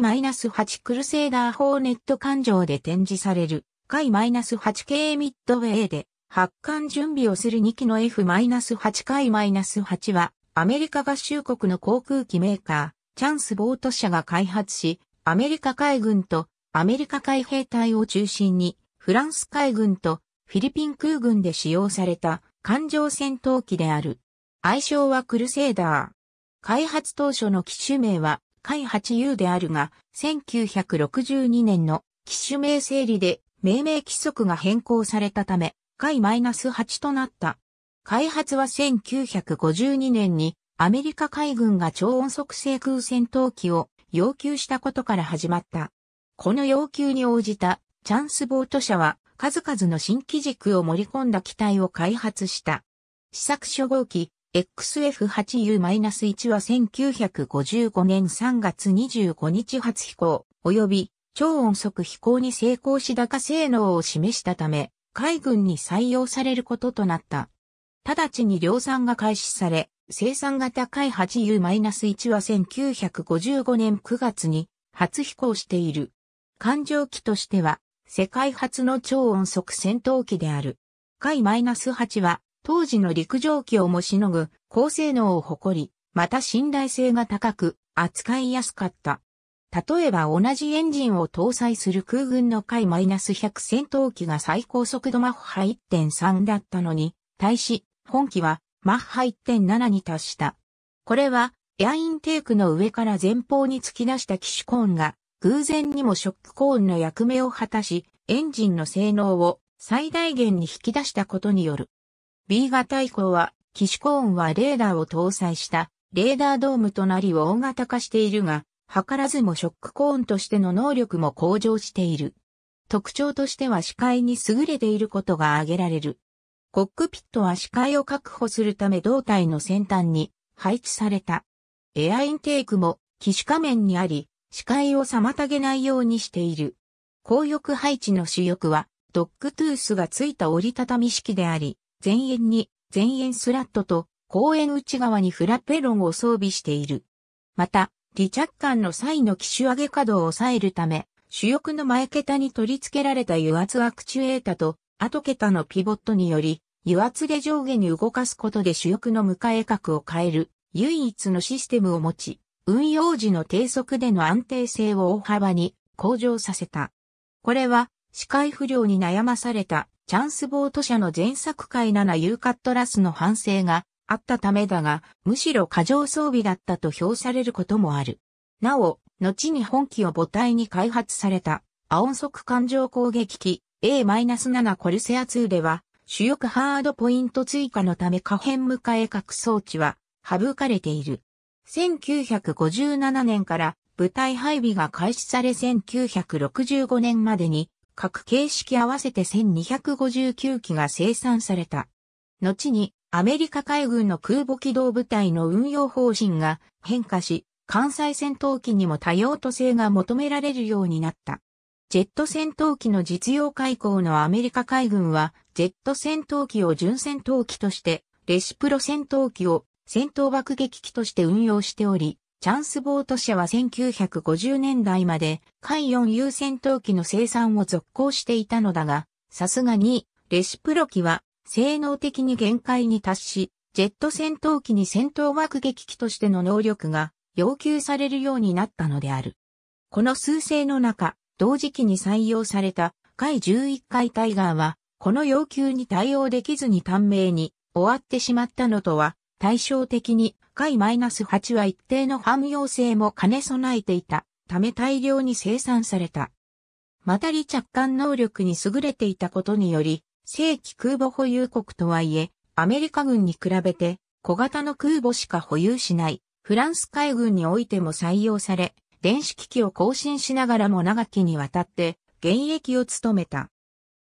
ナス8クルセイダーホーネット艦上で展示される、ナス8系ミッドウェーで、発艦準備をする2機の F-8 回 -8 は、アメリカ合衆国の航空機メーカー、チャンスボート社が開発し、アメリカ海軍とアメリカ海兵隊を中心に、フランス海軍とフィリピン空軍で使用された艦上戦闘機である。愛称はクルセーダー。開発当初の機種名は海 8U であるが、1962年の機種名整理で命名規則が変更されたため、海 -8 となった。開発は1952年にアメリカ海軍が超音速制空戦闘機を要求したことから始まった。この要求に応じたチャンスボート社は数々の新機軸を盛り込んだ機体を開発した。試作初号機 XF8U-1 は1955年3月25日初飛行、及び超音速飛行に成功し高性能を示したため、海軍に採用されることとなった。直ちに量産が開始され、生産が高い 8U-1 は1955年9月に初飛行している。艦上機としては世界初の超音速戦闘機である。海 -8 は当時の陸上機をもしのぐ高性能を誇り、また信頼性が高く扱いやすかった。例えば同じエンジンを搭載する空軍の海 -100 戦闘機が最高速度マッハ1.3だったのに、対し、本機はマッハ1.7に達した。これは、エアインテークの上から前方に突き出した機種コーンが、偶然にもショックコーンの役目を果たし、エンジンの性能を最大限に引き出したことによる B 型以降は、機種コーンはレーダーを搭載したレーダードームとなりを大型化しているが、図らずもショックコーンとしての能力も向上している。特徴としては視界に優れていることが挙げられる。コックピットは視界を確保するため胴体の先端に配置された。エアインテークも機種仮面にあり、視界を妨げないようにしている。後翼配置の主翼は、ドッグトゥースがついた折りたたみ式であり、前縁に前縁スラットと公園内側にフラペロンを装備している。また、離着艦の際の機種上げ稼働を抑えるため、主翼の前桁に取り付けられた油圧アクチュエータと後桁のピボットにより、油圧で上下に動かすことで主翼の迎え角を変える唯一のシステムを持ち、運用時の低速での安定性を大幅に向上させた。これは視界不良に悩まされたチャンスボート社の前作回7ユーカットラスの反省があったためだが、むしろ過剰装備だったと評されることもある。なお、後に本機を母体に開発された、アン速艦上攻撃機 A-7 コルセア2では、主力ハードポイント追加のため可変迎え核装置は省かれている。1957年から部隊配備が開始され1965年までに各形式合わせて1259機が生産された。後にアメリカ海軍の空母機動部隊の運用方針が変化し、関西戦闘機にも多用途性が求められるようになった。ジェット戦闘機の実用開港のアメリカ海軍は、ジェット戦闘機を準戦闘機として、レシプロ戦闘機を戦闘爆撃機として運用しており、チャンスボート社は1950年代まで、海4優戦闘機の生産を続行していたのだが、さすがに、レシプロ機は、性能的に限界に達し、ジェット戦闘機に戦闘爆撃機としての能力が要求されるようになったのである。この数勢の中、同時期に採用された、海11回タイガーは、この要求に対応できずに短命に終わってしまったのとは対照的に位 -8 は一定の汎用性も兼ね備えていたため大量に生産された。また離着艦能力に優れていたことにより、正規空母保有国とはいえ、アメリカ軍に比べて小型の空母しか保有しないフランス海軍においても採用され、電子機器を更新しながらも長きにわたって現役を務めた。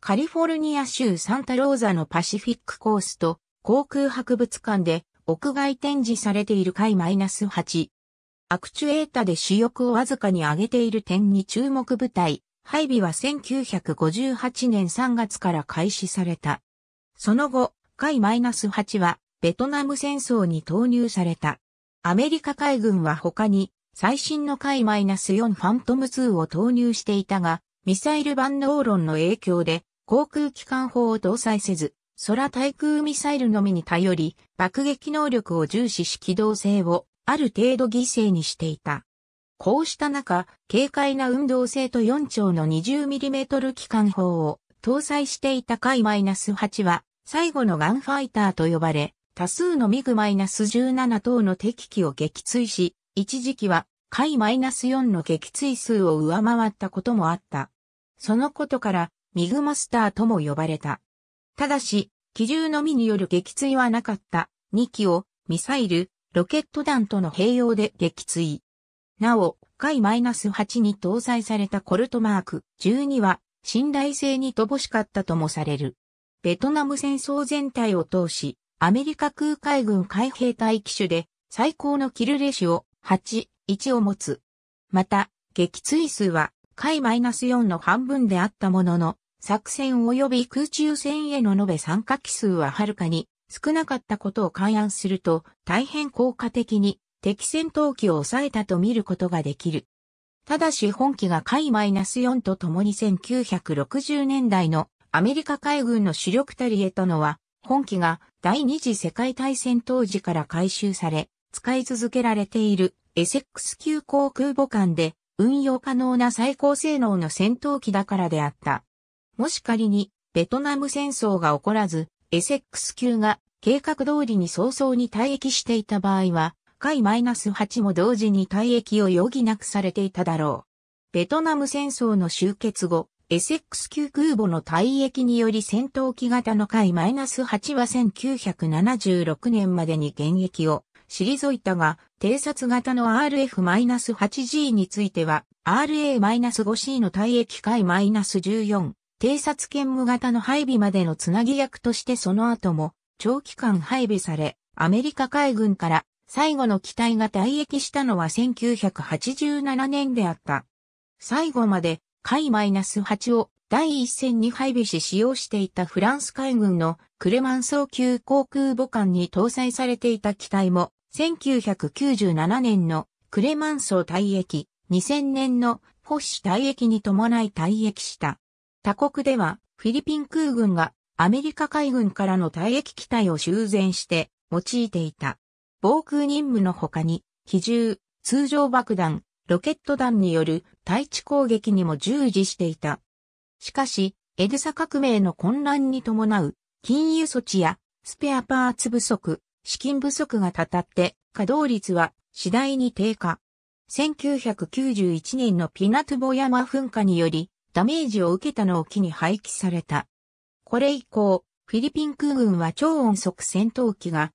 カリフォルニア州サンタローザのパシフィックコースと、航空博物館で屋外展示されている回 -8。アクチュエータで主翼をわずかに上げている点に注目部隊、配備は1958年3月から開始された。その後、回 -8 はベトナム戦争に投入された。アメリカ海軍は他に最新の回 -4 ファントム2を投入していたが、ミサイル万能論の影響で航空機関砲を搭載せず、空対空ミサイルのみに頼り、爆撃能力を重視し機動性をある程度犠牲にしていた。こうした中、軽快な運動性と4丁の 20mm 機関砲を搭載していた海 -8 は最後のガンファイターと呼ばれ、多数のミグマイナス -17 等の敵機を撃墜し、一時期は海 -4 の撃墜数を上回ったこともあった。そのことからミグマスターとも呼ばれた。ただし、機銃のみによる撃墜はなかった。2機をミサイル、ロケット弾との併用で撃墜。なお、海 -8 に搭載されたコルトマーク12は信頼性に乏しかったともされる。ベトナム戦争全体を通し、アメリカ空海軍海兵隊機種で最高のキルレシオ8、1を持つ。また、撃墜数は海 -4 の半分であったものの、作戦及び空中戦への延べ参加機数ははるかに少なかったことを勘案すると大変効果的に敵戦闘機を抑えたと見ることができる。ただし本機が海 -4 と共に1960年代のアメリカ海軍の主力たりへとのは、本機が第二次世界大戦当時から回収され、使い続けられているエセックス級航空母艦で運用可能な最高性能の戦闘機だからであった。もし仮に、ベトナム戦争が起こらず、エセックス級が計画通りに早々に退役していた場合は、海 -8 も同時に退役を余儀なくされていただろう。ベトナム戦争の終結後、エセックス級空母の退役により戦闘機型の海 -8 は1976年までに現役を退いたが、偵察型の RF-8G については、RA-5C の退役海 -14 偵察兼務型の配備までのつなぎ役としてその後も長期間配備され、アメリカ海軍から最後の機体が退役したのは1987年であった。最後まで、海 -8 を第一線に配備し使用していたフランス海軍のクレマン総級航空母艦に搭載されていた機体も、1997年のクレマンー退役、2000年のフォッシュ退役に伴い退役した。他国では、フィリピン空軍がアメリカ海軍からの退役機体を修繕して用いていた。防空任務の他に、機銃、通常爆弾、ロケット弾による対地攻撃にも従事していた。しかし、エルサ革命の混乱に伴う金融措置やスペアパーツ不足、資金不足がたたって稼働率は次第に低下。1991年のピナトゥボ山噴火によりダメージを受けたのを機に廃棄された。これ以降、フィリピン空軍は超音速戦闘機が、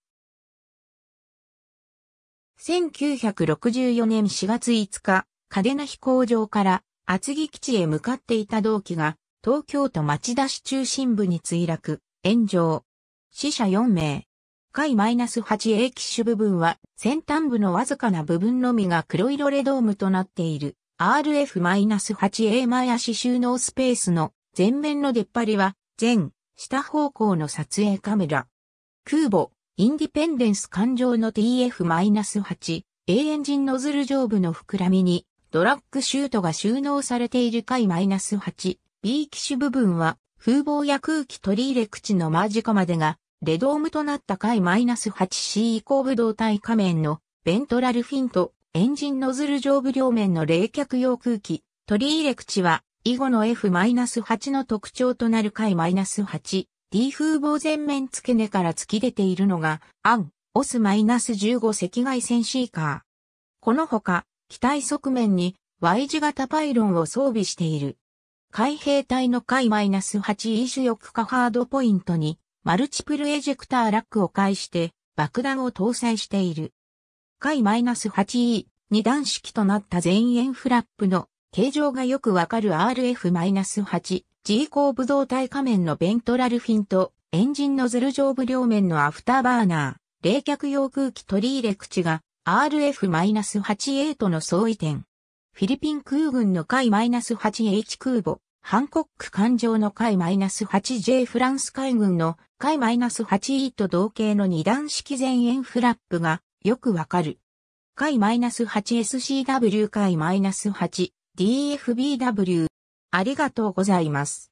1964年4月5日、嘉手納飛行場から厚木基地へ向かっていた同機が、東京都町田市中心部に墜落、炎上。死者4名。海 -8A 機種部分は先端部のわずかな部分のみが黒色レドームとなっている。RF-8A 前足収納スペースの前面の出っ張りは前、下方向の撮影カメラ。空母、インディペンデンス艦上の TF-8A エンジンノズル上部の膨らみにドラッグシュートが収納されている回 -8B 機種部分は風防や空気取り入れ口の間近までがレドームとなった回 -8C 以降武道体仮面のベントラルフィントエンジンノズル上部両面の冷却用空気、取り入れ口は、以後の F-8 の特徴となる回 -8、D 風防前面付け根から突き出ているのが、アン、オス -15 赤外線シーカー。このほか、機体側面に Y 字型パイロンを装備している。海兵隊の回 -8E 主翼化ハードポイントに、マルチプルエジェクターラックを介して、爆弾を搭載している。回マイナス -8E、二段式となった前円フラップの形状がよくわかる RF-8G 後部動体仮面のベントラルフィンとエンジンノズル上部両面のアフターバーナー、冷却用空気取り入れ口が RF-8A との相違点。フィリピン空軍の海 -8H 空母、ハンコック艦上の海 -8J フランス海軍の海 -8E と同型の二段式前円フラップがよくわかる。回 -8SCW 回 -8DFBW。ありがとうございます。